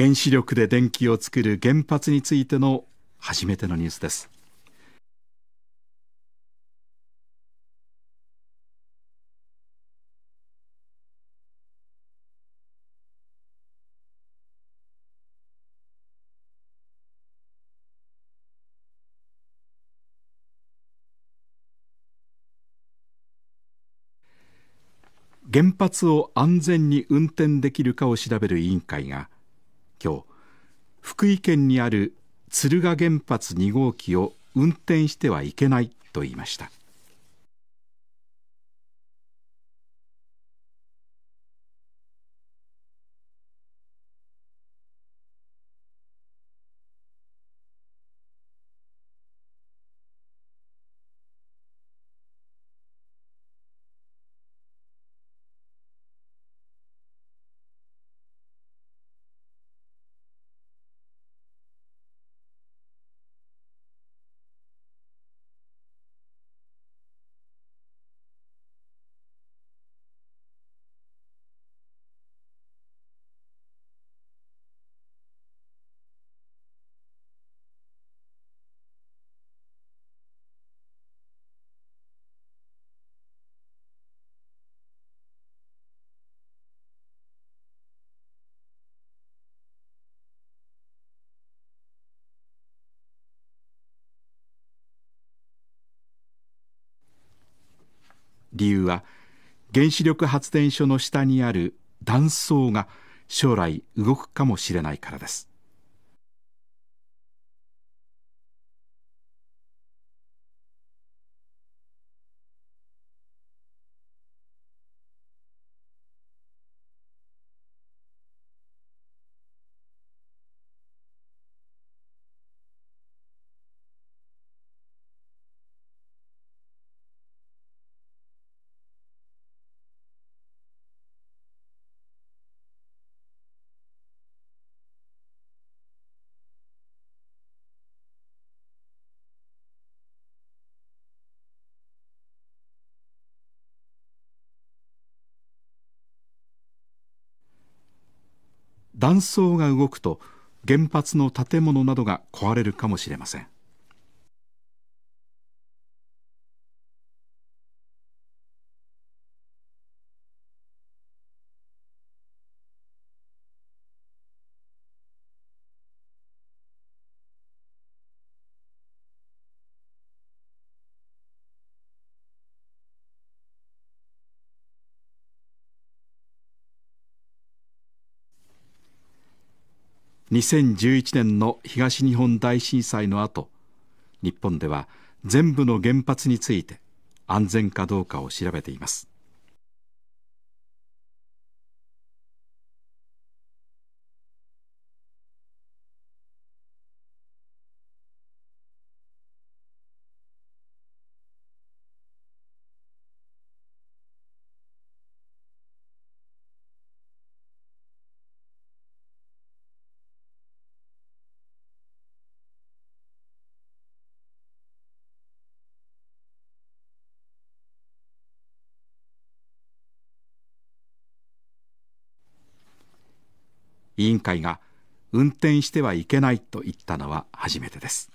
原子力で電気を作る原発についての初めてのニュースです原発を安全に運転できるかを調べる委員会が今日福井県にある敦賀原発2号機を運転してはいけないと言いました理由は原子力発電所の下にある断層が将来動くかもしれないからです断層が動くと原発の建物などが壊れるかもしれません。2011年の東日本大震災の後日本では全部の原発について安全かどうかを調べています委員会が運転してはいけないと言ったのは初めてです